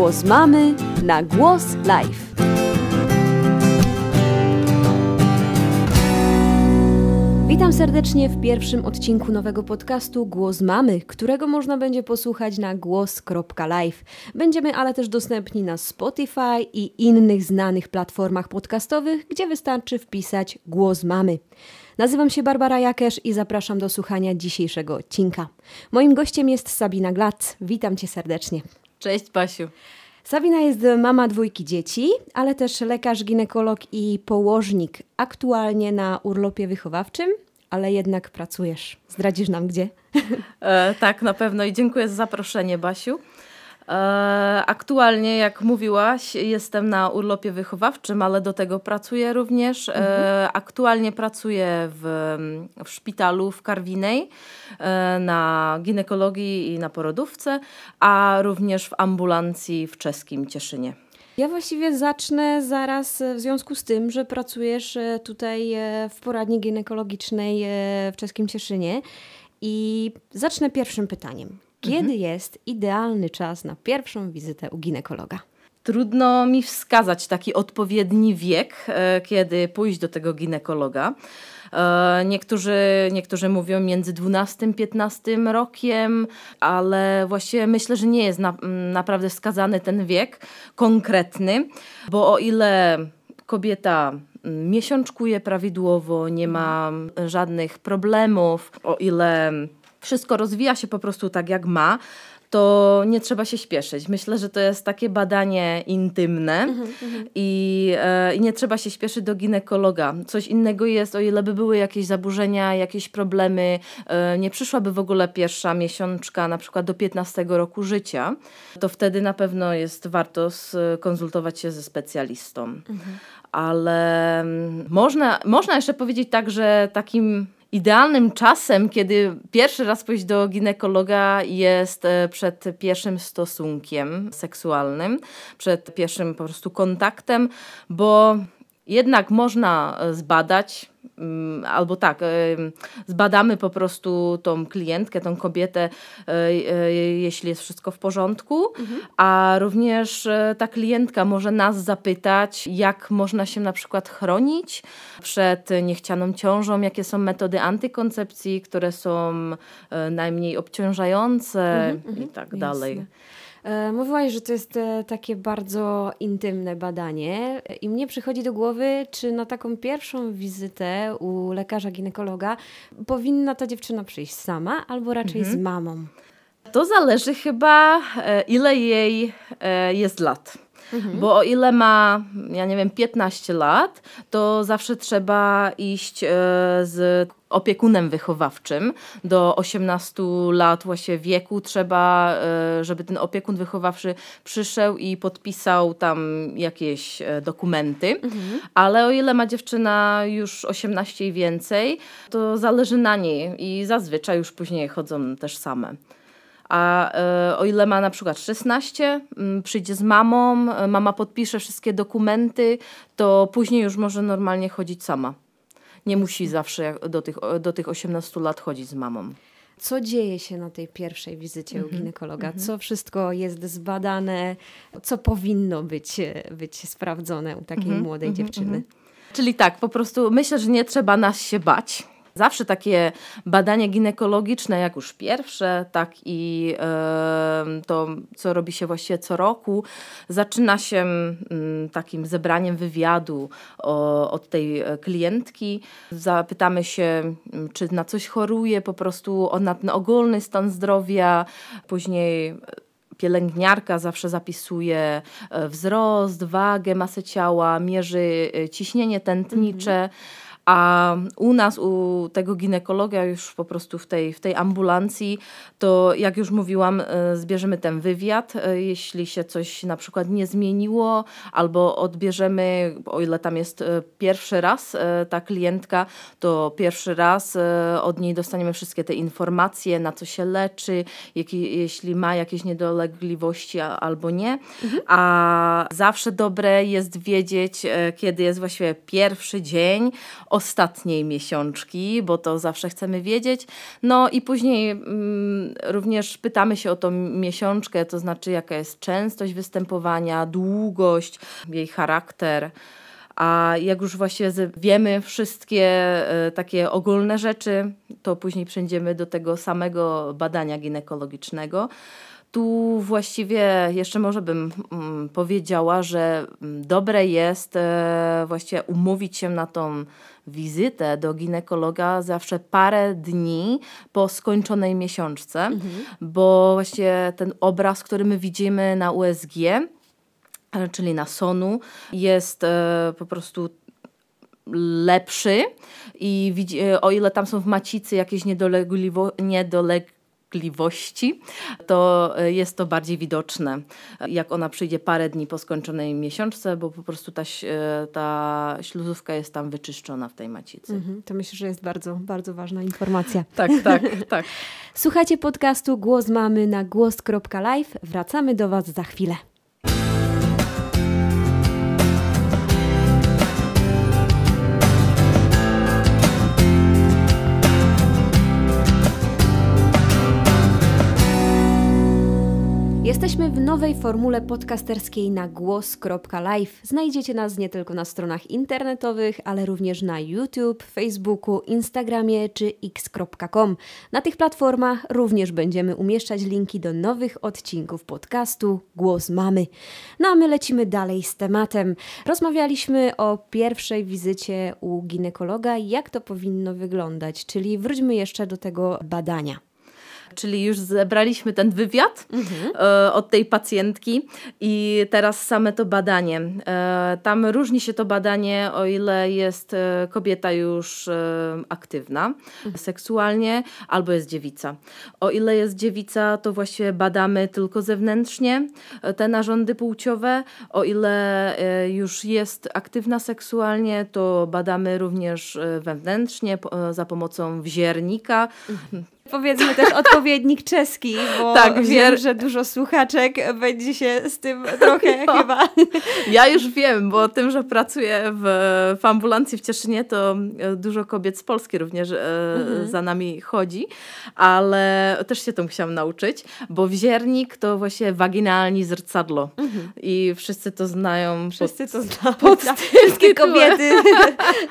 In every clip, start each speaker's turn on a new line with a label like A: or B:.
A: Głos mamy na Głos Live. Witam serdecznie w pierwszym odcinku nowego podcastu Głos Mamy, którego można będzie posłuchać na głos.live. Będziemy ale też dostępni na Spotify i innych znanych platformach podcastowych, gdzie wystarczy wpisać Głos Mamy. Nazywam się Barbara Jakesz i zapraszam do słuchania dzisiejszego odcinka. Moim gościem jest Sabina Glac. Witam cię serdecznie. Cześć Basiu. Sabina jest mama dwójki dzieci, ale też lekarz, ginekolog i położnik. Aktualnie na urlopie wychowawczym, ale jednak pracujesz. Zdradzisz nam gdzie? E, tak, na pewno i dziękuję za zaproszenie, Basiu. E,
B: aktualnie, jak mówiłaś, jestem na urlopie wychowawczym, ale do tego pracuję również. E, mhm. Aktualnie pracuję w, w szpitalu w Karwinej e, na ginekologii i na porodówce, a również w ambulancji w czeskim Cieszynie.
A: Ja właściwie zacznę zaraz w związku z tym, że pracujesz tutaj w poradni ginekologicznej w czeskim Cieszynie i zacznę pierwszym pytaniem. Kiedy mhm. jest idealny czas na pierwszą wizytę u ginekologa?
B: Trudno mi wskazać taki odpowiedni wiek, e, kiedy pójść do tego ginekologa. E, niektórzy, niektórzy mówią między 12 15 rokiem, ale właściwie myślę, że nie jest na, naprawdę wskazany ten wiek konkretny, bo o ile kobieta miesiączkuje prawidłowo, nie ma mhm. żadnych problemów, o ile wszystko rozwija się po prostu tak, jak ma, to nie trzeba się śpieszyć. Myślę, że to jest takie badanie intymne mhm, mhm. E, i, nie trzeba się śpieszyć do ginekologa. Coś innego jest, o ile by były jakieś zaburzenia, jakieś problemy, e, nie przyszłaby w ogóle pierwsza miesiączka, na przykład do 15 roku życia, to wtedy na pewno jest warto skonsultować się ze specjalistą. Mhm. Ale mm, można, można jeszcze powiedzieć tak, że takim idealnym czasem, kiedy pierwszy raz pójść do ginekologa jest e, przed pierwszym stosunkiem seksualnym, przed pierwszym po prostu kontaktem, bo jednak można e, zbadać, mm, albo tak, e, zbadamy po prostu tą klientkę, tą kobietę, e, jeśli jest wszystko w porządku, mhm. a również ta klientka może nas zapytać, jak można się na przykład chronić przed niechcianą ciążą, jakie są metody antykoncepcji, które są
A: najmniej obciążające mhm, i mhm. tak dalej. E, mówiłaś, że to jest e, takie bardzo intymne badanie i mnie przychodzi do głowy, czy na taką pierwszą wizytę u lekarza ginekologa powinna ta dziewczyna przyjść sama albo raczej mhm. z mamą? To zależy chyba, e, ile jej
B: jest lat Mhm. Bo o ile ma, ja nie wiem, 15 lat, to zawsze trzeba iść e, z opiekunem wychowawczym. Do 18 lat właśnie wieku trzeba, e, żeby ten opiekun wychowawczy przyszedł i podpisał tam jakieś e, dokumenty. Mhm. Ale o ile ma dziewczyna już 18 i więcej, to zależy na niej i zazwyczaj już później chodzą też same. A e, o ile ma na przykład 16, mm, przyjdzie z mamą, e, mama podpisze wszystkie dokumenty, to później już może normalnie chodzić sama. Nie musi zawsze do tych, do tych 18 lat chodzić z mamą
A: co dzieje się na tej pierwszej wizycie mm -hmm. u mhm, ginekologa, mhm. co wszystko jest zbadane, co powinno być, e, być sprawdzone u takiej mm -hmm. młodej mhm, dziewczyny. Czyli
B: tak, po prostu myślę, że nie trzeba nas się bać. Zawsze takie badanie ginekologiczne, jak już pierwsze, tak i to, co robi się właściwie co roku, zaczyna się mm, takim zebraniem wywiadu od tej e, klientki. Zapytamy się, mm, czy na coś choruje, po prostu o na ten ogólny stan zdrowia, później e, pielęgniarka zawsze zapisuje e, wzrost, wagę, masę ciała, mierzy ciśnienie tętnicze. Mhm. A u nas, u tego ginekologa już po prostu w tej, w tej ambulancji, to jak już mówiłam, y, zbierzemy ten wywiad, y, jeśli się coś na przykład nie zmieniło, albo odbierzemy, o ile tam jest y, pierwszy raz ta klientka, to pierwszy raz od niej dostaniemy wszystkie te informacje, na co się leczy, jak, jeśli ma jakieś niedolegliwości albo nie. Mhm. A zawsze dobre jest wiedzieć, kiedy jest właściwie pierwszy dzień, ostatniej miesiączki, bo to zawsze chcemy wiedzieć. No i później mm, również pytamy się o tą miesiączkę, to znaczy jaka jest częstość występowania, długość, jej charakter. A jak już właśnie wiemy wszystkie e, takie ogólne rzeczy, to później przejdziemy do tego samego badania ginekologicznego. Tu właściwie jeszcze może bym mm, powiedziała, że mm, dobre jest e, właśnie umówić się na tą wizytę do ginekologa zawsze parę dni po skończonej miesiączce, mhm. bo właśnie ten obraz, który my widzimy na USG, czyli na sonu, jest e, po prostu lepszy i widzi, e, o ile tam są w macicy jakieś niedolegliwości, niedoleg dolegliwości, to e, jest to bardziej widoczne. Jak ona przyjdzie parę dni po skończonej miesiączce, bo po prostu ta, e, ta śluzówka jest
A: tam wyczyszczona w tej macicy. Mhm, to myślę, że jest bardzo, bardzo ważna informacja. tak, tak, tak. Słuchajcie podcastu Głos Mamy na głos.live. Wracamy do Was za chwilę. Jesteśmy w nowej formule podcasterskiej na głos.live. Znajdziecie nas nie tylko na stronach internetowych, ale również na YouTube, Facebooku, Instagramie czy x.com. Na tych platformach również będziemy umieszczać linki do nowych odcinków podcastu Głos Mamy. No a my lecimy dalej z tematem. Rozmawialiśmy o pierwszej wizycie u ginekologa, jak to powinno wyglądać, czyli wróćmy jeszcze do tego badania czyli już zebraliśmy ten wywiad mhm. E, od tej pacjentki
B: i teraz same to badanie. E, tam różni się to badanie, o ile jest e, kobieta już aktywna mhm. seksualnie albo jest dziewica. O ile jest dziewica, to właściwie badamy tylko zewnętrznie te narządy płciowe. O ile już jest aktywna seksualnie, to badamy również wewnętrznie za pomocą wziernika.
A: Mhm powiedzmy też odpowiednik czeski, bo tak, wiem, wier... że dużo słuchaczek będzie się z tym trochę no. chyba... Ja już wiem, bo tym, że pracuję w, w ambulancji
B: w Cieszynie, to e, dużo kobiet z Polski również e, mhm. za nami chodzi, ale też się to musiałam nauczyć, bo wziernik to właśnie waginalni zrcadlo mhm. i wszyscy to znają. Wszyscy pod, to znają. Pod tak.
A: wszystkie kobiety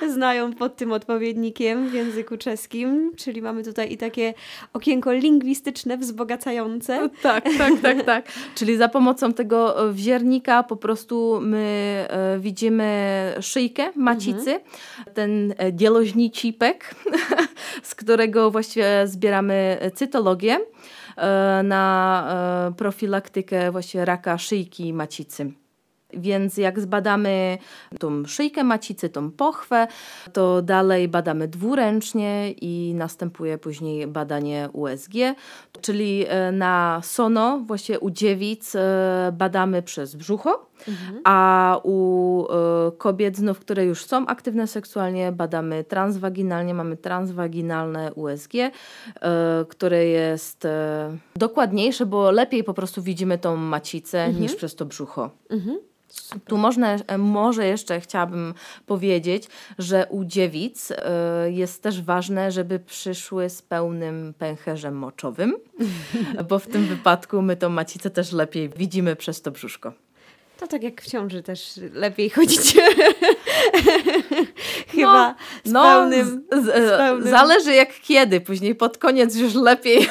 A: znają pod tym odpowiednikiem w języku czeskim, czyli mamy tutaj i takie okienko lingwistyczne, wzbogacające. No tak, tak, tak, tak. Czyli za pomocą tego
B: e, wziernika po prostu my e, widzimy szyjkę macicy, mhm. ten dzieloźni e, cipek, z którego właściwie zbieramy cytologię na profilaktykę właśnie raka szyjki macicy. Więc jak zbadamy tą szyjkę macicy, tą pochwę, to dalej badamy dwuręcznie i następuje później badanie USG, czyli e, na sono, właśnie u dziewic, e, badamy przez brzucho Mhm. A u y, kobiet, znów, które już są aktywne seksualnie, badamy transwaginalnie, mamy transwaginalne USG, y, które jest y, dokładniejsze, bo lepiej po prostu widzimy tą macicę mhm. niż przez to brzucho. Mhm. Super. Tu można, e, może jeszcze chciałabym powiedzieć, że u dziewic y, jest też ważne, żeby przyszły z pełnym pęcherzem moczowym, bo w tym wypadku my tą macicę też lepiej widzimy przez to brzuszko.
A: To tak jak w ciąży też lepiej chodzicie. Chyba no, z, no, pełnym, z, z, e, pełnym, Zależy jak kiedy, później pod koniec już lepiej.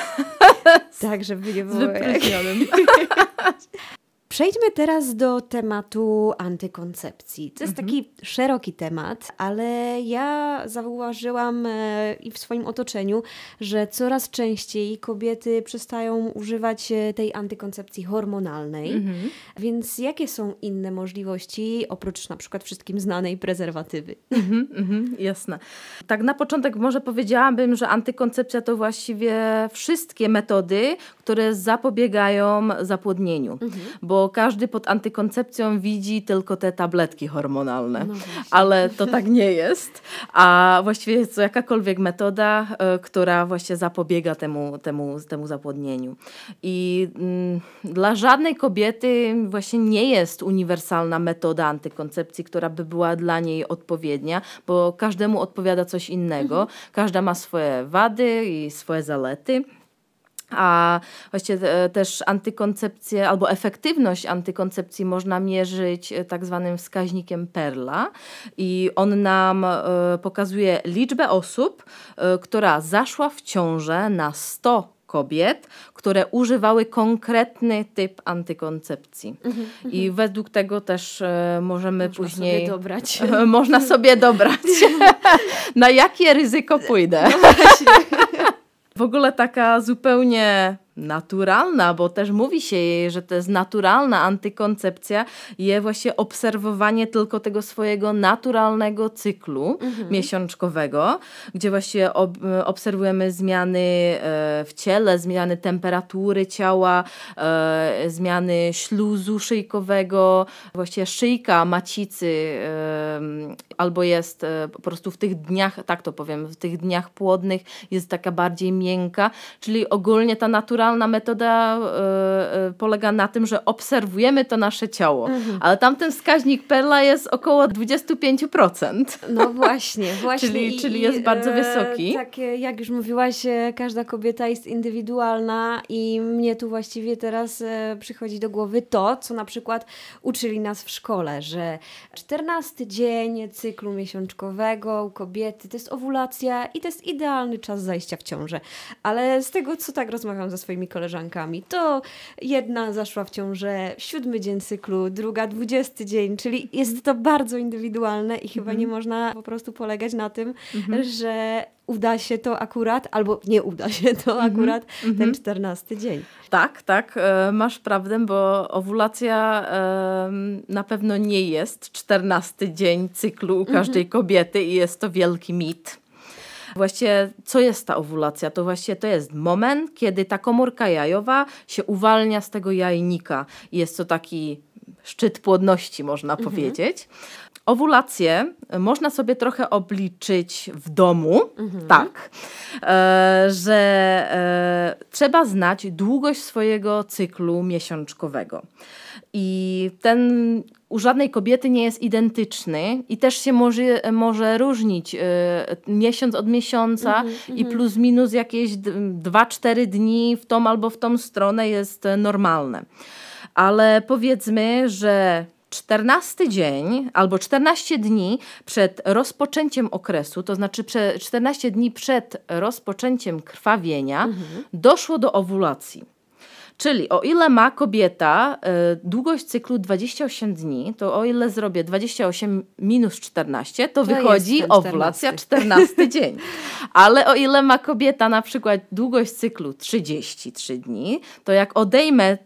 A: tak, żeby nie było. Z jak... Przejdźmy teraz do tematu antykoncepcji. To jest mhm. taki szeroki temat, ale ja zauważyłam e, i w swoim otoczeniu, że coraz częściej kobiety przestają używać e, tej antykoncepcji hormonalnej. Mhm. Więc jakie są inne możliwości oprócz na przykład wszystkim znanej prezerwatywy? Mhm,
B: mhm jasne. Tak na początek może powiedziałabym, że antykoncepcja to właściwie wszystkie metody, które zapobiegają zapłodnieniu. Mhm. Bo bo każdy pod antykoncepcją widzi tylko te tabletki hormonalne. No Ale to tak nie jest. A właściwie jest to jakakolwiek metoda, e, która właśnie zapobiega temu, temu, temu zapłodnieniu. I mm, dla żadnej kobiety właśnie nie jest uniwersalna metoda antykoncepcji, która by była dla niej odpowiednia, bo każdemu odpowiada coś innego. Mhm. Każda ma swoje wady i swoje zalety a właściwie e, też antykoncepcję albo efektywność antykoncepcji można mierzyć e, tak zwanym wskaźnikiem Perla i on nam e, pokazuje liczbę osób, która zaszła w ciążę na 100 kobiet, które używały konkretny typ antykoncepcji. Mhm, mhm. I według tego też możemy można później. Sobie dobrać. można sobie dobrać, na jakie ryzyko pójdę. No v ogóle taka zupełnie naturalna, bo też mówi się jej, że to jest naturalna antykoncepcja, je właśnie obserwowanie tylko tego swojego naturalnego cyklu mhm. miesiączkowego, gdzie właśnie ob obserwujemy zmiany e, w ciele, zmiany temperatury ciała, e, zmiany śluzu szyjkowego, właśnie szyjka macicy e, albo jest e, po prostu w tych dniach, tak to powiem, w tych dniach płodnych jest taka bardziej miękka, czyli ogólnie ta naturalna naturalna metoda y, y, polega na tym, że obserwujemy to nasze ciało, mhm. ale tamten wskaźnik Perla jest około 25%. No
A: właśnie, właśnie. czyli, I, czyli jest bardzo e, wysoki. Tak, jak już mówiłaś, każda kobieta jest indywidualna i mnie tu właściwie teraz przychodzi do głowy to, co na przykład uczyli nas w szkole, że 14 dzień cyklu miesiączkowego u kobiety to jest owulacja i to jest idealny czas zajścia w ciążę. Ale z tego, co tak rozmawiam ze swoimi swoimi koleżankami. To jedna zaszła w ciążę, siódmy dzień cyklu, druga dwudziesty dzień, czyli jest to bardzo indywidualne i chyba nie mhm. można po prostu polegać na tym, mhm. że uda się to akurat, albo nie uda się to mhm. akurat ten czternasty dzień. Tak, tak, e, masz prawdę, bo owulacja
B: na pewno nie jest czternasty dzień cyklu u każdej kobiety i jest to wielki mit Właściwie co jest ta owulacja? To właśnie to jest moment, kiedy ta komórka jajowa się uwalnia z tego jajnika. Jest to taki szczyt płodności, można mhm. powiedzieć. Owulację można sobie trochę obliczyć w domu, mhm. tak, e, że e, trzeba znać długość swojego cyklu miesiączkowego. I ten u żadnej kobiety nie jest identyczny i też się może, może różnić y, miesiąc od miesiąca mm -hmm, i mhm. plus minus jakieś 2-4 dni w tą albo w tą stronę jest normalne. Ale powiedzmy, że 14 dzień albo 14 dni przed rozpoczęciem okresu, to znaczy 14 dni przed rozpoczęciem krwawienia, mm -hmm. doszło do owulacji. Czyli o ile ma kobieta y, długość cyklu 28 dni, to o ile zrobię 28 minus 14, to, to wychodzi owulacja 14 dzień. Ale o ile ma kobieta na przykład długość cyklu 33 dni, to jak odejmę y,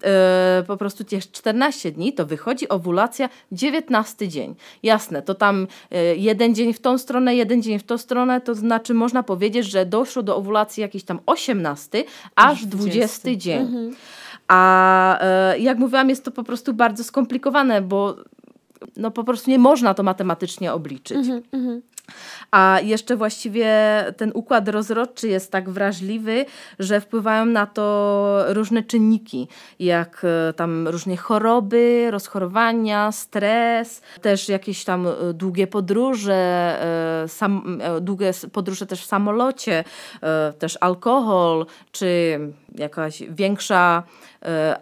B: po prostu te 14 dni, to wychodzi owulacja 19 dzień. Jasne, to tam y, jeden dzień w tą stronę, jeden dzień w tą stronę, to znaczy można powiedzieć, że doszło do owulacji jakiś tam 18 aż 20, 20 dzień. Mhm. A e, jak mówiłam, jest to po prostu bardzo skomplikowane, bo no po prostu nie można to matematycznie obliczyć. Mm -hmm, mm -hmm. A jeszcze właściwie ten układ rozrodczy jest tak wrażliwy, że wpływają na to różne czynniki, jak e, tam różne choroby, rozchorowania, stres, też jakieś tam e, długie podróże, e, sam, długie podróże też w samolocie, też alkohol, czy jakaś większa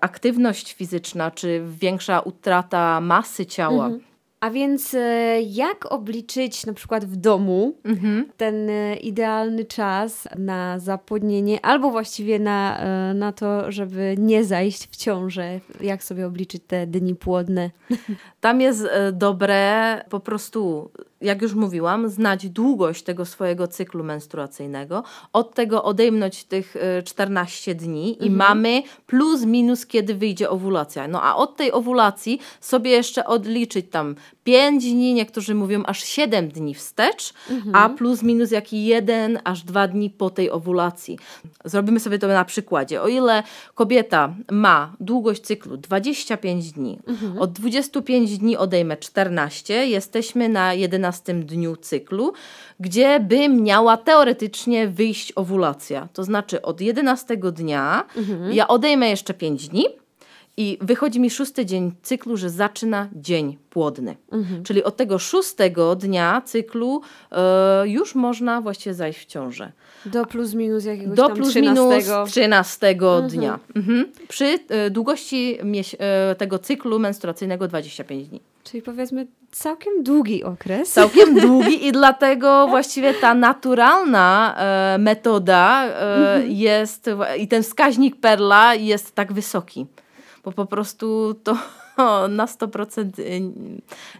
B: aktywność fizyczna, czy większa utrata masy ciała. Mhm.
A: A więc e, jak obliczyć na przykład w domu mhm. ten e, idealny czas na zapłodnienie, albo właściwie na, e, na to, żeby nie zajść w ciążę? Jak sobie obliczyć te dni płodne? Tam jest dobre po prostu jak już mówiłam, znać
B: długość tego swojego cyklu menstruacyjnego, od tego odejmnąć tych 14 y, dni i mhm. mamy plus minus, kiedy wyjdzie owulacja. No a od tej owulacji sobie jeszcze odliczyć tam 5 dni, niektórzy mówią aż 7 dni wstecz, mhm. a plus minus jaki jeden aż dwa dni po tej owulacji. Zrobimy sobie to na przykładzie. O ile kobieta ma długość cyklu 25 dni, mhm. od 25 dni odejmę 14, jesteśmy na 11 dniu cyklu, gdzie by miała teoretycznie wyjść owulacja. To znaczy od 11 dnia mhm. ja odejmę jeszcze 5 dni, i wychodzi mi szósty dzień cyklu, że zaczyna dzień płodny. Mhm. Czyli od tego szóstego dnia cyklu e, już można właściwie zajść w ciążę.
A: Do plus minus jakiegoś Do tam plus 13.
B: minus mhm. dnia. Mhm. Przy e, długości e, tego cyklu menstruacyjnego
A: 25 dni. Czyli powiedzmy całkiem długi okres. Całkiem długi
B: i dlatego właściwie ta naturalna e, metoda e, mhm. jest i ten wskaźnik perla jest tak wysoki bo po prostu to na 100% y,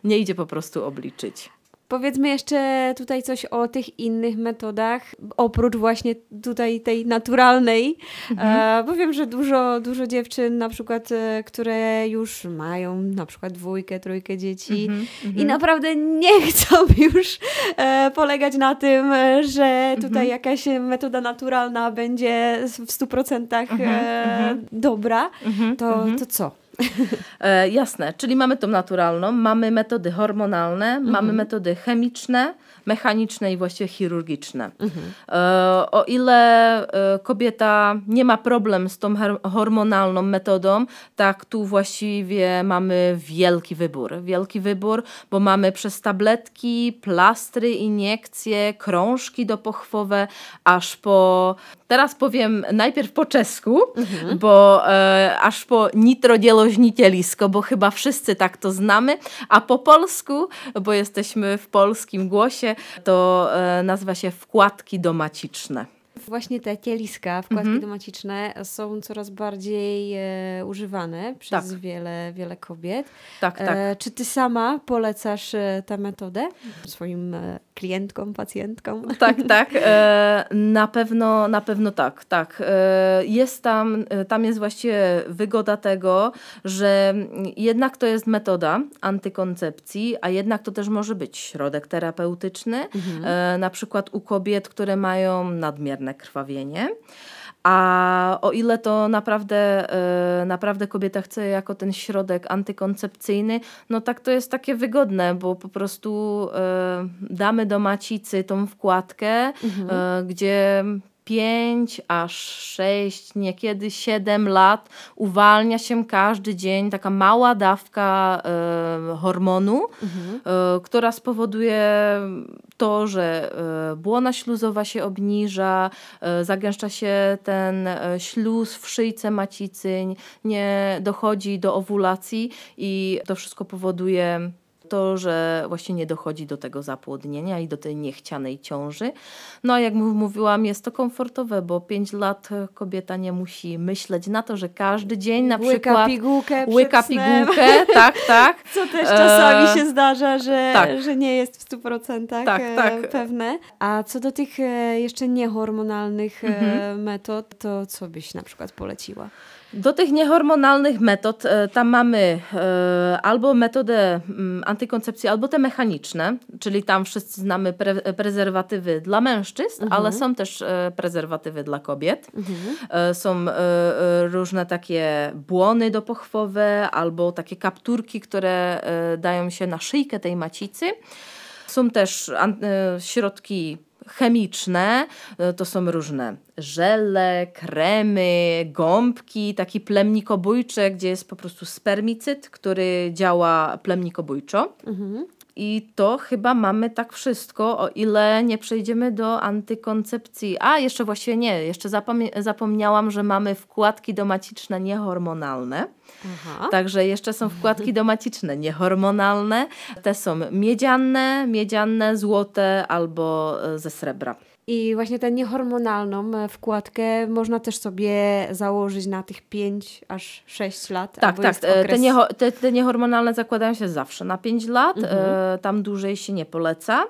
B: nie idzie po prostu obliczyć.
A: Powiedzmy jeszcze tutaj coś o tych innych metodach, oprócz właśnie tutaj tej naturalnej, mhm. E, bo wiem, że dużo, dużo dziewczyn na przykład, e, które już mają na przykład dwójkę, trójkę dzieci mhm, i mhm. naprawdę nie chcą już e, polegać na tym, że mhm. tutaj jakaś metoda naturalna będzie w 100% mhm, mhm, dobra, to, to co? E, jasne,
B: czyli mamy tą naturalną, mamy metody hormonalne, mhm. mamy metody chemiczne, mechaniczne i właściwie chirurgiczne. Mhm. E, o ile e, kobieta nie ma problem z tą hormonalną metodą, tak tu właściwie mamy wielki wybór. Wielki wybór, bo mamy przez tabletki, plastry, iniekcje, krążki do pochwowe, aż po Teraz powiem najpierw po czesku, mhm. bo e, aż po nitrodzieloźnicielisko, bo chyba wszyscy tak to znamy, a po polsku, bo jesteśmy w polskim głosie, to e, nazywa się wkładki domaciczne.
A: Właśnie te kieliska, wkładki mhm. są coraz bardziej e, używane przez tak. wiele, wiele kobiet. Tak, e, tak. E, czy ty sama polecasz e, tę metodę swoim e, klientkom, pacjentkom? Tak, tak. E, na, pewno, na pewno
B: tak, tak. jest tam, tam jest właściwie wygoda tego, że jednak to jest metoda antykoncepcji, a jednak to też może być środek terapeutyczny, mhm. na przykład u kobiet, które mają nadmierne krwawienie. A o ile to naprawdę, e, naprawdę kobieta chce jako ten środek antykoncepcyjny, no tak to jest takie wygodne, bo po prostu e, damy do macicy tą wkładkę, mhm. E, gdzie 5 aż 6, niekiedy 7 lat uwalnia się każdy dzień taka mała dawka y, hormonu, mhm. y, która spowoduje to, że y, błona śluzowa się obniża, zagęszcza się ten śluz w szyjce macicyń, nie dochodzi do owulacji i to wszystko powoduje to, że właśnie nie dochodzi do tego zapłodnienia i do tej niechcianej ciąży. No a jak mówiłam, jest to komfortowe, bo 5 lat kobieta nie musi myśleć na to, że każdy dzień na łyka przykład
A: pigułkę łyka pigułkę, tak, tak. Co też czasami e... się zdarza, że, tak. że nie jest w 100% tak, e, tak. pewne. A co do tych e, jeszcze niehormonalnych e, mhm. metod, to co byś na przykład poleciła? Do tych niehormonalnych metod e, tam mamy e,
B: albo metodę mm, antykoncepcji, albo te mechaniczne, czyli tam wszyscy znamy pre prezerwatywy dla mężczyzn, mhm. ale są też e, prezerwatywy dla kobiet. Mhm. Są różne takie błony dopochwowe albo takie kapturki, które dają się na szyjkę tej macicy. Są też środki chemiczne e, to są różne żele, kremy, gąbki, taki plemnikobójcze, gdzie jest po prostu spermicyt, który działa plemnikobójczo. Mhm. I to chyba mamy tak wszystko, o ile nie przejdziemy do antykoncepcji. A, jeszcze właściwie nie, jeszcze zapom- zapomniałam, że mamy wkładki domaciczne niehormonalne. Aha. Także jeszcze są wkładki domaciczne niehormonalne. Te są miedziane, miedziane, złote albo e, ze srebra.
A: I właśnie tę niehormonalną e, wkładkę można też sobie założyć na tych 5 aż 6 lat. Tak, tak. Okres... E, te, nieho, te, te, niehormonalne
B: zakładają się zawsze na 5 lat. E, mhm. E, tam dłużej się nie poleca.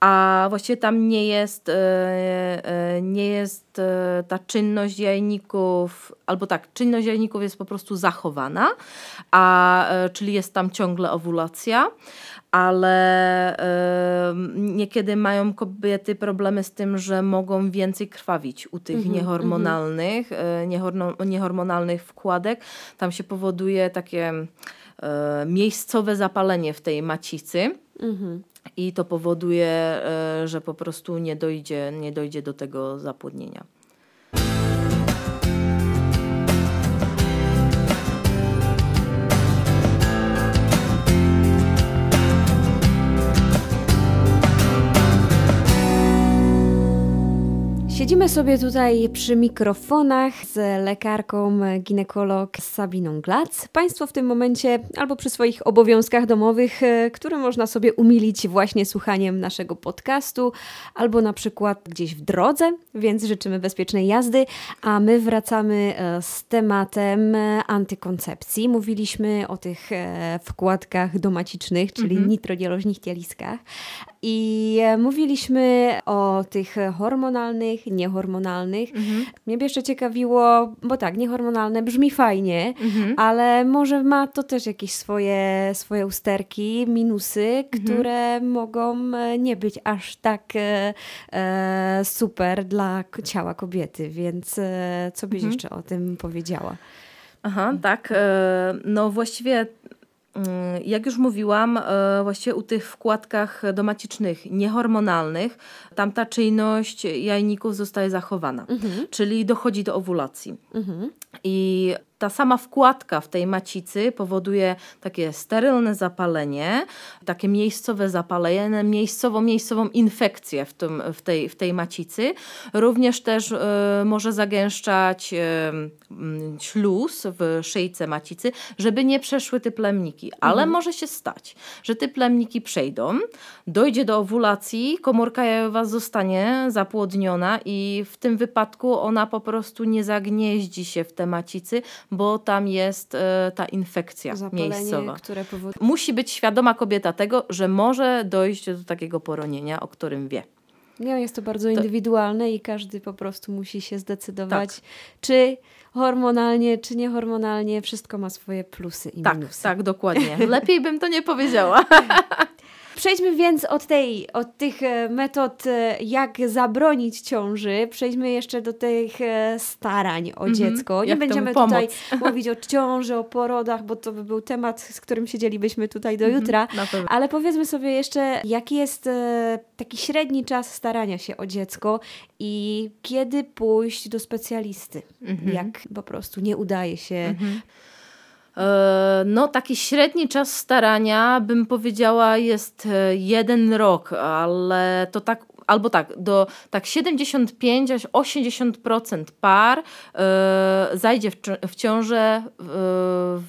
B: A właściwie tam nie jest, e, e, nie jest E, ta czynność jajników, albo tak, czynność jajników jest po prostu zachowana, a, e, czyli jest tam ciągle owulacja, ale y, niekiedy mają kobiety problemy z tym, że mogą więcej krwawić u tych mm -hmm, niehormonalnych, mm -hmm. niehormonalnych wkładek. Tam się powoduje takie y, miejscowe zapalenie w tej macicy. Mm -hmm i to powoduje, e, że po prostu nie dojdzie, nie dojdzie do tego zapłodnienia.
A: Siedzimy sobie tutaj przy mikrofonach z lekarką ginekolog Sabiną Glac. Państwo w tym momencie albo przy swoich obowiązkach domowych, e, które można sobie umilić właśnie słuchaniem naszego podcastu, albo na przykład gdzieś w drodze, więc życzymy bezpiecznej jazdy, a my wracamy e, z tematem e, antykoncepcji. Mówiliśmy o tych wkładkach domacicznych, czyli mhm. nitrodialoźnych dialiskach. I e, mówiliśmy o tych hormonalnych, niehormonalnych. Mhm. Mnie by jeszcze ciekawiło, bo tak, niehormonalne brzmi fajnie, mhm. ale może ma to też jakieś swoje, swoje usterki, minusy, mhm. które mogą e, nie być aż tak e, e super dla ciała kobiety. Więc co byś mhm. jeszcze o tym powiedziała? Aha, tak. No właściwie
B: Y, jak już mówiłam, y, właściwie u tych wkładkach domacicznych, niehormonalnych, tamta czynność jajników zostaje zachowana, mhm. czyli dochodzi do owulacji. Mhm. I ta sama wkładka w tej macicy powoduje takie sterylne zapalenie, takie miejscowe zapalenie, miejscowo, miejscową infekcję w, tym, w, tej, w tej macicy. Również też y, może zagęszczać y, śluz w szyjce macicy, żeby nie przeszły te plemniki. Ale mhm. może się stać, że te plemniki przejdą, dojdzie do owulacji, komórka jajowa zostanie zapłodniona i w tym wypadku ona po prostu nie zagnieździ się w te macicy, bo tam jest e, ta infekcja Zapalenie, miejscowa. Powoduje... Musi być świadoma kobieta tego, że może dojść do takiego poronienia, o którym wie.
A: Nie, jest to bardzo indywidualne i każdy po prostu musi się zdecydować, tak. czy hormonalnie, czy niehormonalnie. Wszystko ma swoje plusy i tak, minusy. Tak, dokładnie. Lepiej bym to nie powiedziała. Przejdźmy więc od, tej, od tych e, metod, e, jak zabronić ciąży, przejdźmy jeszcze do tych e, starań o mhm. dziecko. Nie jak będziemy tutaj mówić o ciąży, o porodach, bo to by był temat, z którym siedzielibyśmy tutaj do mhm. jutra. Ale powiedzmy sobie jeszcze, jaki jest taki średni czas starania się o dziecko i kiedy pójść do specjalisty, mhm. jak po prostu nie udaje się. E, no, taki średni czas
B: starania, bym powiedziała, jest e, jeden rok, ale to tak albo tak, do tak 75 80% par e, zajdzie w, w ciążę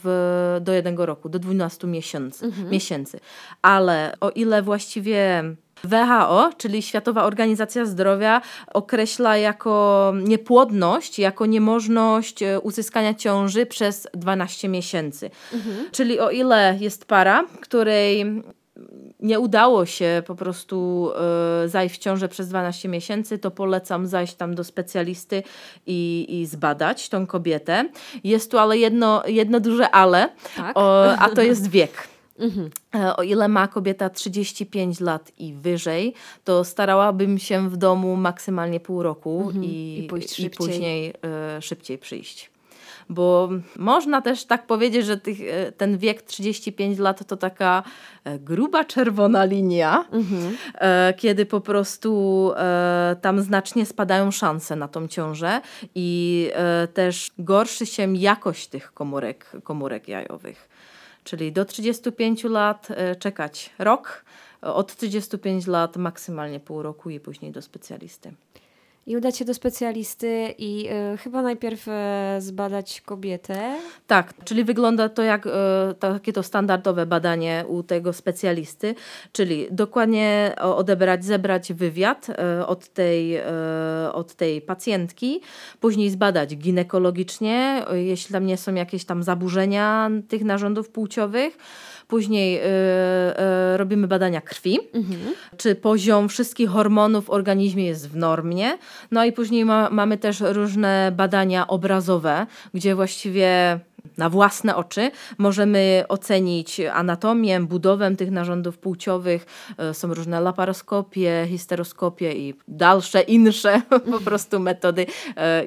B: w, do jednego roku, do 12 miesięcy, mhm. miesięcy. Ale o ile właściwie WHO, czyli Światowa Organizacja Zdrowia, określa jako niepłodność, jako niemożność e, uzyskania ciąży przez 12 miesięcy. Mhm. Czyli o ile jest para, której nie udało się po prostu y, zajść w ciążę przez 12 miesięcy, to polecam zajść tam do specjalisty i, i zbadać tą kobietę. Jest tu ale jedno, jedno duże ale, tak? o, a to jest wiek. Mhm. E, o ile ma kobieta 35 lat i wyżej, to starałabym się w domu maksymalnie pół roku mhm. i, I, pójść i później e, szybciej przyjść bo można też tak powiedzieć, że tych, e, ten wiek 35 lat to taka gruba czerwona linia, mhm. kiedy po prostu tam znacznie spadają szanse na tą ciążę i też gorszy się jakość tych komórek, komórek jajowych czyli do 35 lat e, czekać rok, e, od 35 lat maksymalnie pół roku i później do specjalisty
A: i udać się do specjalisty i y, chyba najpierw y, zbadać kobietę.
B: Tak, czyli wygląda
A: to jak y, takie to standardowe
B: badanie u tego specjalisty, czyli dokładnie odebrać, zebrać wywiad od tej, od tej pacjentki, później zbadać ginekologicznie, jeśli tam nie są jakieś tam zaburzenia tych narządów płciowych, Później y, y, robimy badania krwi, mhm. czy poziom wszystkich hormonów w organizmie jest w normie. No i później ma, mamy też różne badania obrazowe, gdzie właściwie na własne oczy możemy ocenić anatomię, budowę tych narządów płciowych. Y, są różne laparoskopie, histeroskopie i dalsze, insze po prostu metody,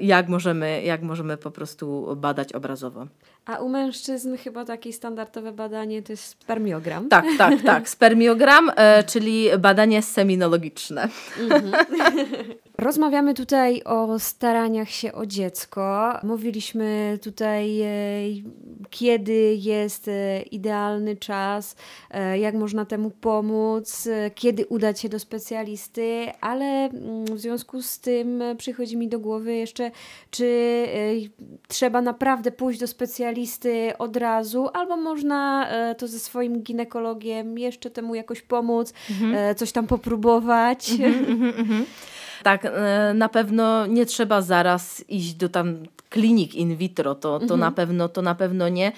B: jak możemy, jak możemy po prostu badać obrazowo.
A: A u mężczyzn chyba takie standardowe badanie to jest spermiogram. Tak, tak, tak.
B: Spermiogram, e, czyli badanie seminologiczne. Mhm.
A: Rozmawiamy tutaj o staraniach się o dziecko. Mówiliśmy tutaj, e, kiedy jest e, idealny czas, e, jak można temu pomóc, e, kiedy udać się do specjalisty, ale mm, w związku z tym przychodzi mi do głowy jeszcze, czy e, trzeba naprawdę pójść do specjalisty specjalisty od razu, albo można e, to ze swoim ginekologiem jeszcze temu jakoś pomóc, mhm. E, coś tam popróbować. Mhm, mhm, mhm, mhm.
B: tak, e, na pewno nie trzeba zaraz iść do tam klinik in vitro, to, to mhm. na pewno, to na pewno nie.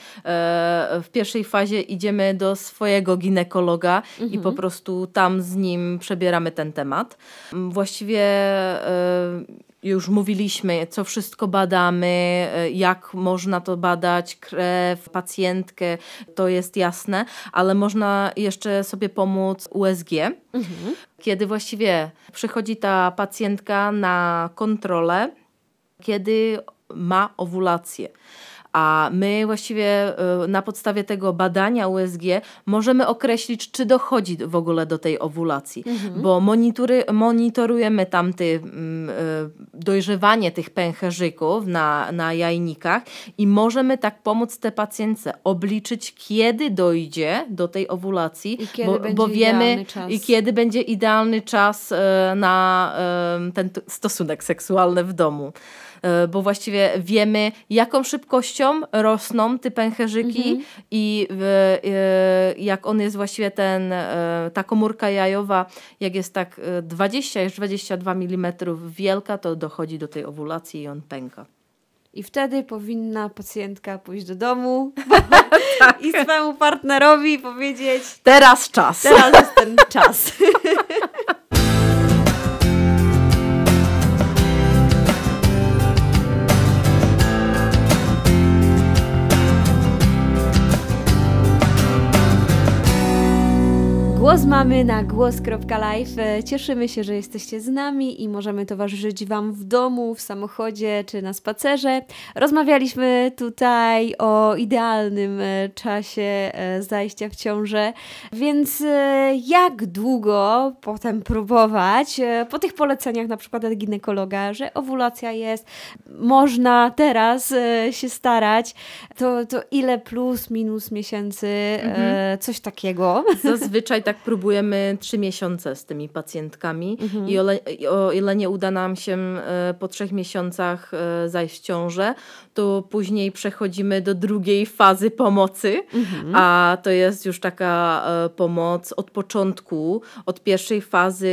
B: w pierwszej fazie idziemy do swojego ginekologa mhm. i po prostu tam z nim przebieramy ten temat. Właściwie już mówiliśmy, co wszystko badamy, e, jak można to badać, krew, pacjentkę, to jest jasne, ale można jeszcze sobie pomóc USG, mhm. kiedy właściwie przychodzi ta pacjentka na kontrolę, kiedy ma owulację. A my właściwie y, na podstawie tego badania USG możemy określić, czy dochodzi w ogóle do tej owulacji, mhm. bo monitory, monitorujemy tam mm, y, dojrzewanie tych pęcherzyków na, na jajnikach i możemy tak pomóc te pacjentce obliczyć, kiedy dojdzie do tej owulacji, bo, bo, wiemy i kiedy będzie idealny czas y, na ten stosunek seksualny w domu. E, bo właściwie wiemy, jaką szybkością rosną te pęcherzyki mhm. i e, jak on jest właściwie ten, e, ta komórka jajowa, jak jest tak 20,
A: już 22 mm wielka, to dochodzi do tej owulacji i on pęka. I wtedy powinna pacjentka pójść do domu tak. i swemu partnerowi powiedzieć: Teraz czas. Teraz jest ten czas. Głos mamy na głos.live. E, cieszymy się, że jesteście z nami i możemy towarzyszyć Wam w domu, w samochodzie czy na spacerze. Rozmawialiśmy tutaj o idealnym e, czasie e, zajścia w ciążę, więc jak długo potem próbować po tych poleceniach na przykład od ginekologa, że owulacja jest, można teraz się starać, to, to ile plus, minus miesięcy, mhm.
B: coś takiego? Zazwyczaj tak próbujemy trzy miesiące z tymi pacjentkami mhm. i o, i o ile nie uda nam się e, po trzech miesiącach e, zajść w ciążę, to później przechodzimy do drugiej fazy pomocy, mhm. a to jest już taka e, pomoc od początku, od pierwszej fazy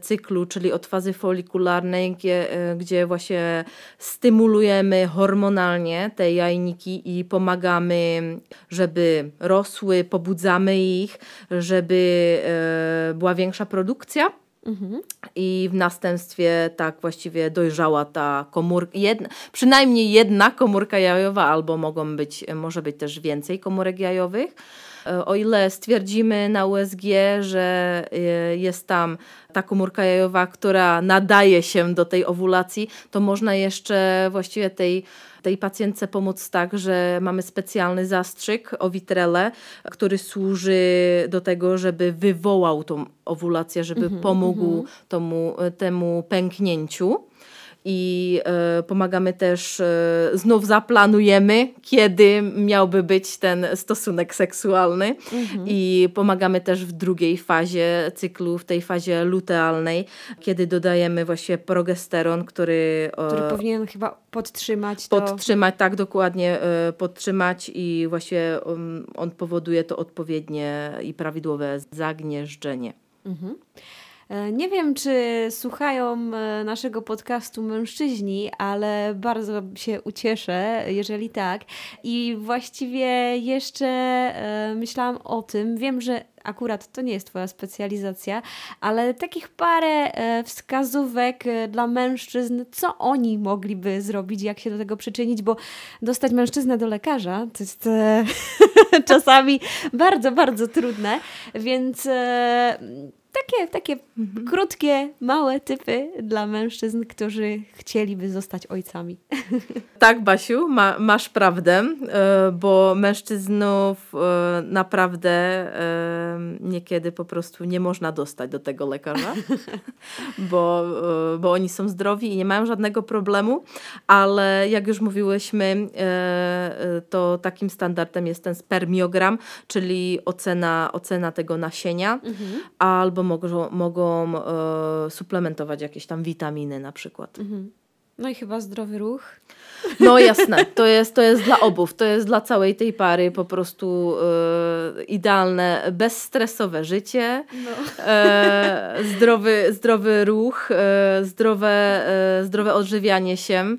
B: cyklu, czyli od fazy folikularnej, gdzie, gdzie właśnie stymulujemy hormonalnie te jajniki i pomagamy, żeby rosły, pobudzamy ich, żeby E, była większa produkcja. Mhm. I w następstwie tak właściwie dojrzała ta komórka, jedna, przynajmniej jedna komórka jajowa, albo mogą być, może być też więcej komórek jajowych. E, o ile stwierdzimy na USG, że e, jest tam ta komórka jajowa, która nadaje się do tej owulacji, to można jeszcze właściwie tej tej pacjentce pomóc tak, że mamy specjalny zastrzyk o witrele, który służy do tego, żeby wywołał tą owulację, żeby mm -hmm, pomógł mm -hmm. Tomu, temu pęknięciu i e, pomagamy też, e, znów zaplanujemy, kiedy miałby być ten stosunek seksualny mhm. i pomagamy też w drugiej fazie cyklu, w tej fazie lutealnej, kiedy dodajemy właśnie progesteron, który... E, który
A: powinien chyba podtrzymać to... Podtrzymać,
B: tak, dokładnie podtrzymać i właśnie um, on powoduje to odpowiednie i prawidłowe zagnieżdżenie.
A: Mhm. E, nie wiem, czy słuchają e, naszego podcastu mężczyźni, ale bardzo się ucieszę, jeżeli tak. I właściwie jeszcze e, myślałam o tym. Wiem, że akurat to nie jest Twoja specjalizacja, ale takich parę wskazówek dla mężczyzn, co oni mogliby zrobić, jak się do tego przyczynić, bo dostać mężczyznę do lekarza to jest czasami bardzo, bardzo trudne, więc takie, takie mhm. krótkie, małe typy dla mężczyzn, którzy chcieliby zostać ojcami. Tak,
B: Basiu, ma, masz prawdę, e, bo mężczyznów e, naprawdę e, niekiedy po prostu nie można dostać do tego lekarza, bo, bo oni są zdrowi i nie mają żadnego problemu, ale jak już mówiłyśmy, to takim standardem jest ten spermiogram, czyli ocena, ocena tego nasienia, mhm. albo mogą, mogą e, suplementować jakieś tam witaminy na przykład. Mhm.
A: No i chyba zdrowy ruch. No jasne,
B: to jest, to jest dla obu, to jest dla całej tej pary po prostu e, idealne, bezstresowe życie,
A: no. e,
B: zdrowy, zdrowy ruch, e, zdrowe, e, zdrowe odżywianie się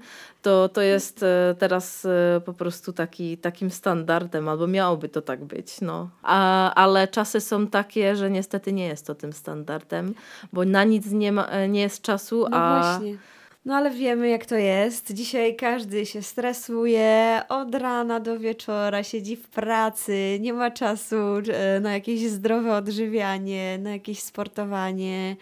B: to, to jest e, teraz e, po prostu taki, takim standardem, albo miałoby to tak być. No. A, ale czasy są takie, że niestety nie jest to tym standardem, bo na nic nie, ma, e,
A: nie jest czasu, no a. Właśnie. No ale wiemy, jak to jest. Dzisiaj każdy się stresuje od rana do wieczora, siedzi w pracy, nie ma czasu na jakieś zdrowe odżywianie, na jakieś sportowanie.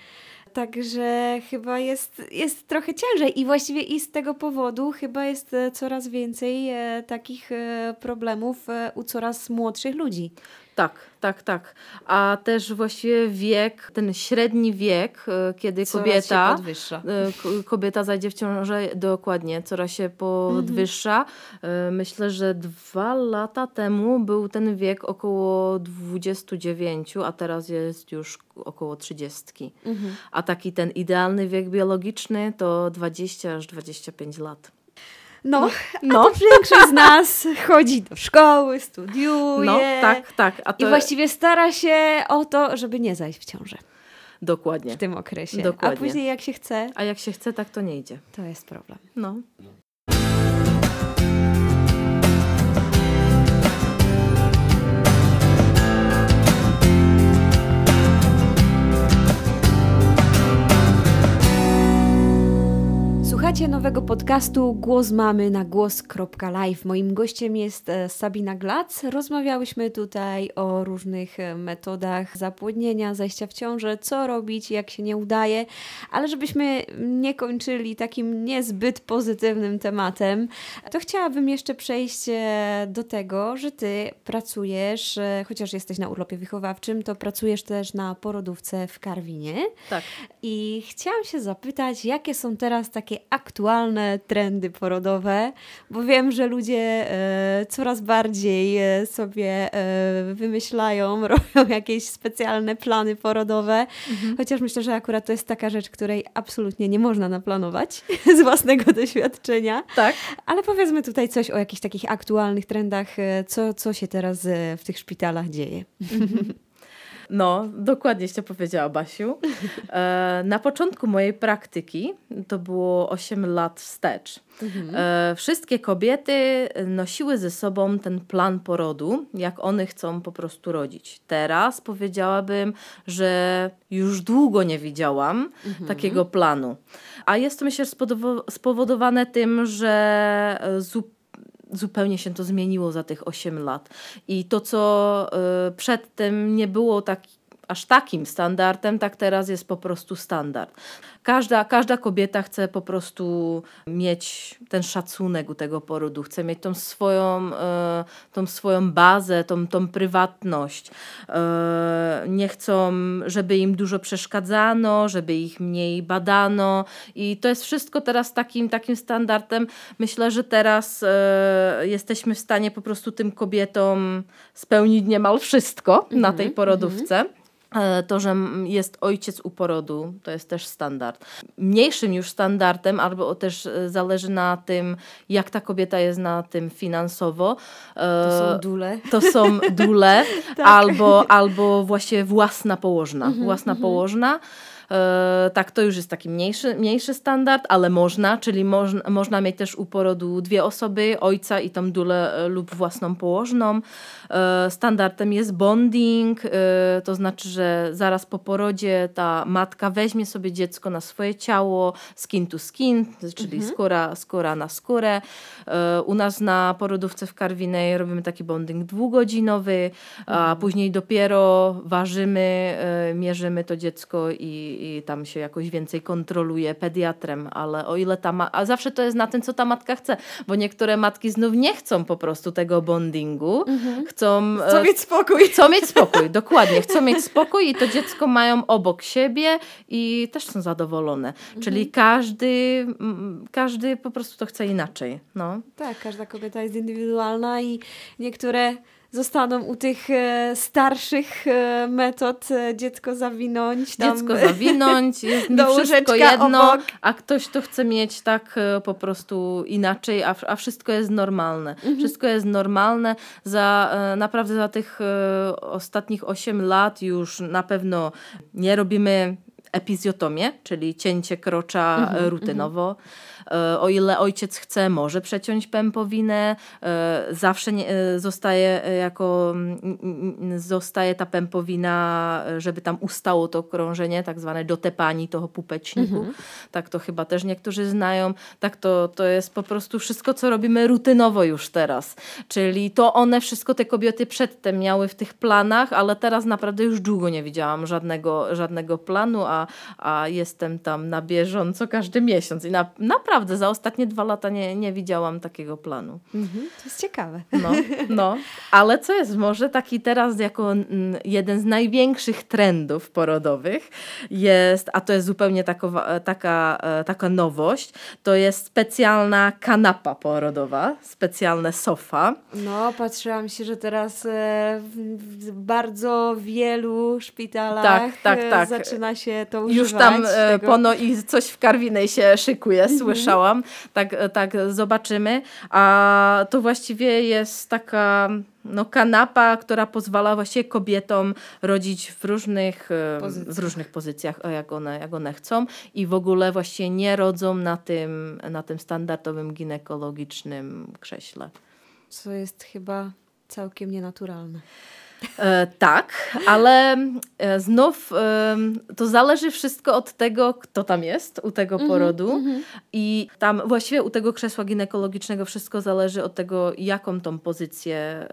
A: Także chyba jest, jest trochę ciężej i właściwie i z tego powodu chyba jest e, coraz więcej e, takich e, problemów u coraz młodszych ludzi. Tak, tak, tak. A też właściwie wiek, ten średni wiek, y, kiedy coraz kobieta. Się podwyższa.
B: Y, kobieta zajdzie w ciążę dokładnie, coraz się podwyższa. Mhm. Y, myślę, że dwa lata temu był ten wiek około 29, a teraz jest już około 30. Mhm. A taki ten idealny wiek biologiczny to 20 aż 25 lat.
A: No, no. no. większość z nas chodzi do szkoły, studiuje. No, tak, tak. A to... I właściwie stara się o to, żeby nie zajść w ciążę. Dokładnie. W tym okresie. Dokładnie. A później
B: jak się chce. A jak się chce, tak to nie idzie. To jest problem. No. no.
A: Słuchacie nowego podcastu Głos Mamy na głos.live. Moim gościem jest e, Sabina Glac. Rozmawiałyśmy tutaj o różnych e, metodach zapłodnienia, zajścia w ciążę, co robić, jak się nie udaje, ale żebyśmy nie kończyli takim niezbyt pozytywnym tematem, to chciałabym jeszcze przejść e, do tego, że ty pracujesz, chociaż jesteś na urlopie wychowawczym, to pracujesz też na porodówce w Karwinie. Tak. I chciałam się zapytać, jakie są teraz takie aktualne aktualne trendy porodowe, bo wiem, że ludzie e, coraz bardziej e, sobie e, wymyślają, robią jakieś specjalne plany porodowe, mhm. chociaż myślę, że akurat to jest taka rzecz, której absolutnie nie można naplanować z własnego doświadczenia. Tak. Ale powiedzmy tutaj coś o jakichś takich aktualnych trendach, co, co się teraz w tych szpitalach dzieje. Mhm. No, dokładnie się powiedziała, Basiu. E, na początku
B: mojej praktyki, to było 8 lat wstecz, mhm. e, wszystkie kobiety nosiły ze sobą ten plan porodu, jak one chcą po prostu rodzić. Teraz powiedziałabym, że już długo nie widziałam mhm. takiego planu. A jest to myślę spowodowane tym, że e, zupełnie zupełnie się to zmieniło za tych 8 lat. I to, co y, przedtem nie było tak aż takim standardem, tak teraz jest po prostu standard. Każda, każda kobieta chce po prostu mieć ten szacunek u tego porodu, chce mieć tą swoją, e, tą swoją bazę, tą, tą prywatność. E, nie chcą, żeby im dużo przeszkadzano, żeby ich mniej badano i to jest wszystko teraz takim, takim standardem. Myślę, że teraz e, jesteśmy w stanie po prostu tym kobietom spełnić niemal wszystko mm -hmm. na tej mhm, porodówce. Mm -hmm. E, to, że jest ojciec u porodu, to jest też standard. Mniejszym już standardem, albo też e, zależy na tym, jak ta kobieta jest na tym finansowo. E, to są dule. To są dule, tak. albo, albo właśnie własna położna. Mhm, własna mhm. położna. E, tak, to już jest taki mniejszy, mniejszy standard, ale można, czyli można, można mieć też u porodu dwie osoby, ojca i tą dulę e, lub własną położną. E, standardem jest bonding, to znaczy, że zaraz po porodzie ta matka weźmie sobie dziecko na swoje ciało, skin to skin, czyli mhm. skóra, skóra na skórę. U nas na porodówce w Karwinej robimy taki bonding dwugodzinowy, a mhm. później dopiero ważymy, mierzymy to dziecko i i, tam się jakoś więcej kontroluje pediatrem, ale o ile ta ma... A zawsze to jest na tym, co ta matka chce, bo niektóre matki znów nie chcą po prostu tego bondingu, mhm. chcą... E, chcą mieć spokój. Chcą mieć spokój, dokładnie. Chcą mieć spokój i to dziecko mają obok siebie i też są zadowolone. Mhm. Czyli każdy, mm, każdy po prostu to chce inaczej. No.
A: Tak, każda kobieta jest indywidualna i niektóre zostaną u tych e, starszych e, metod e, dziecko zawinąć. Tam, dziecko zawinąć, jest mi wszystko jedno, obok.
B: a ktoś to chce mieć tak po prostu inaczej, a, a wszystko jest normalne. Mhm. Wszystko jest normalne. Za, naprawdę za tych ostatnich 8 lat już na pewno nie robimy epizjotomię, czyli cięcie krocza e, mhm, mhm. rutynowo. E, o ile ojciec chce, może przeciąć pępowinę. E, zawsze zostaje jako zostaje ta pępowina, żeby tam ustało to krążenie, tak zwane dotepanie tego pupeczniku. Mhm. Tak to chyba też niektórzy znają. Tak to, to jest po prostu wszystko, co robimy rutynowo już teraz. Czyli to one wszystko te kobiety przedtem miały w tych planach, ale teraz naprawdę już długo nie widziałam żadnego, żadnego planu, a a, jestem tam na bieżąco każdy miesiąc. I na, naprawdę za ostatnie dwa lata nie, nie widziałam takiego planu.
A: Mhm, to jest ciekawe. No,
B: no, ale co jest może taki teraz jako jeden z największych trendów porodowych jest, a to jest zupełnie takowa, taka, e, taka nowość, to jest specjalna kanapa porodowa, specjalne sofa.
A: No, patrzyłam się, że teraz e, w bardzo wielu szpitalach tak, tak, e, tak. zaczyna się to to używać. Już tam e, tego. pono i
B: coś w Karwinej się szykuje, mhm. słyszałam. Tak, e, tak e, zobaczymy. A to właściwie jest taka no, kanapa, która pozwala właśnie kobietom rodzić w różnych, pozycjach. w różnych pozycjach, jak one, jak one chcą i w ogóle właśnie nie rodzą na tym, na tym standardowym ginekologicznym krześle.
A: Co jest chyba całkiem nienaturalne.
B: E, tak, ale e, znów e, to zależy wszystko od tego, kto tam jest u tego mhm, porodu. Mm -hmm. I tam właściwie u tego krzesła ginekologicznego wszystko zależy od tego, jaką tą pozycję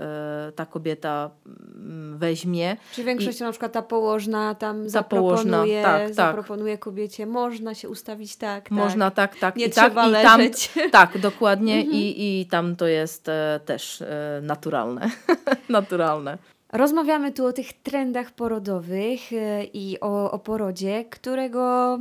B: ta kobieta mm, weźmie.
A: Czy większość I, na przykład ta położna tam ta zaproponuje, położna, tak, tak, zaproponuje tak. kobiecie, można się ustawić tak, tak. Można tak, tak. Nie I trzeba tak, leżeć.
B: I tam, tak, dokładnie. Mm -hmm. I, I tam to jest też naturalne. naturalne.
A: Rozmawiamy tu o tych trendach porodowych e, i o, o porodzie, którego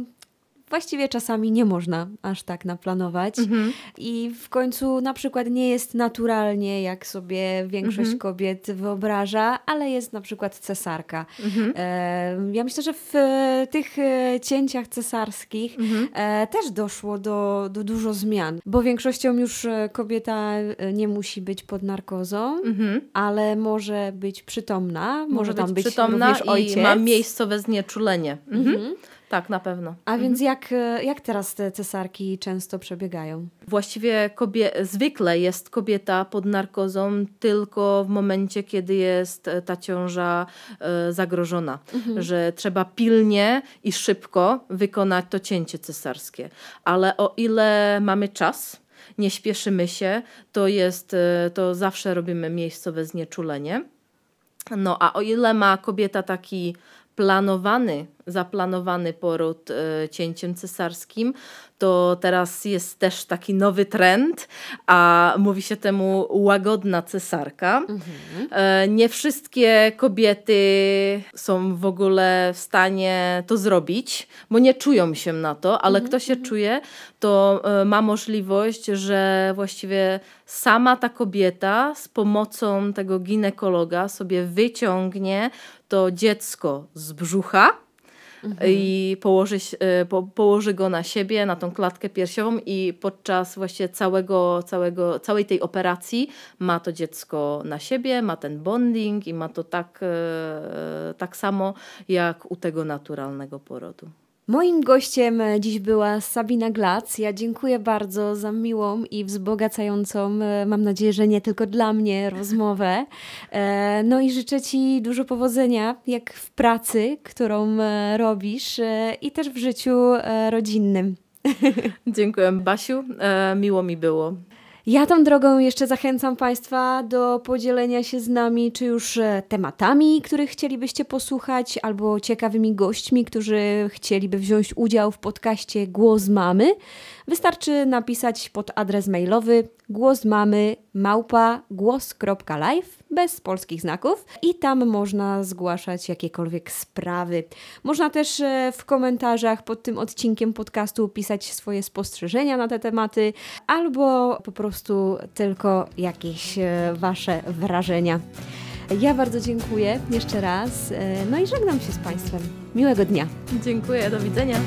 A: właściwie czasami nie można aż tak naplanować. Mhm. I w końcu na przykład nie jest naturalnie, jak sobie większość mhm. kobiet wyobraża, ale jest na przykład cesarka. Mhm. E, ja myślę, że w e, tych e, cięciach cesarskich mhm. też doszło do, do dużo zmian, bo większością już kobieta nie musi być pod narkozą, mhm. ale może być przytomna, może, może być, być przytomna i ojciec. ma miejscowe znieczulenie. Mhm. mhm. Tak, na pewno. A mhm. więc jak, e, jak teraz te cesarki często przebiegają? Właściwie kobie zwykle jest
B: kobieta pod narkozą tylko w momencie, kiedy jest e, ta ciąża e, zagrożona, mhm. że trzeba pilnie i szybko wykonać to cięcie cesarskie. Ale o ile mamy czas, nie śpieszymy się, to jest, to zawsze robimy miejscowe znieczulenie. No a o ile ma kobieta taki planowany, zaplanowany poród e, cięciem cesarskim, to teraz jest też taki nowy trend, a mówi się temu łagodna cesarka. Mhm. E, nie wszystkie kobiety są w ogóle w stanie to zrobić, bo nie czują się na to, ale mhm. kto się mhm. czuje, to e, ma możliwość, że właściwie sama ta kobieta z pomocą tego ginekologa sobie wyciągnie to dziecko z brzucha Mhm. i położy, y, po, położy go na siebie, na tą klatkę piersiową i podczas właśnie całego, całego, całej tej operacji ma to dziecko na siebie, ma ten bonding i ma to tak, e, tak samo jak u tego naturalnego porodu.
A: Moim gościem dziś była Sabina Glac. Ja dziękuję bardzo za miłą i wzbogacającą, e, mam nadzieję, że nie tylko dla mnie, rozmowę. E, no i życzę Ci dużo powodzenia, jak w pracy, którą e, robisz, i też w życiu rodzinnym. Dziękuję,
B: Basiu. miło mi było.
A: Ja tą drogą jeszcze zachęcam Państwa do podzielenia się z nami, czy już e, tematami, których chcielibyście posłuchać, albo ciekawymi gośćmi, którzy chcieliby wziąć udział w podcaście Głos Mamy. Wystarczy napisać pod adres mailowy głosmamymałpa.głos.live bez polskich znaków i tam można zgłaszać jakiekolwiek sprawy. Można też e, w komentarzach pod tym odcinkiem podcastu pisać swoje spostrzeżenia na te tematy albo po prostu tylko jakieś e, Wasze wrażenia. Ja bardzo dziękuję jeszcze raz, e, no i żegnam się z Państwem. Miłego dnia. Dziękuję, do widzenia.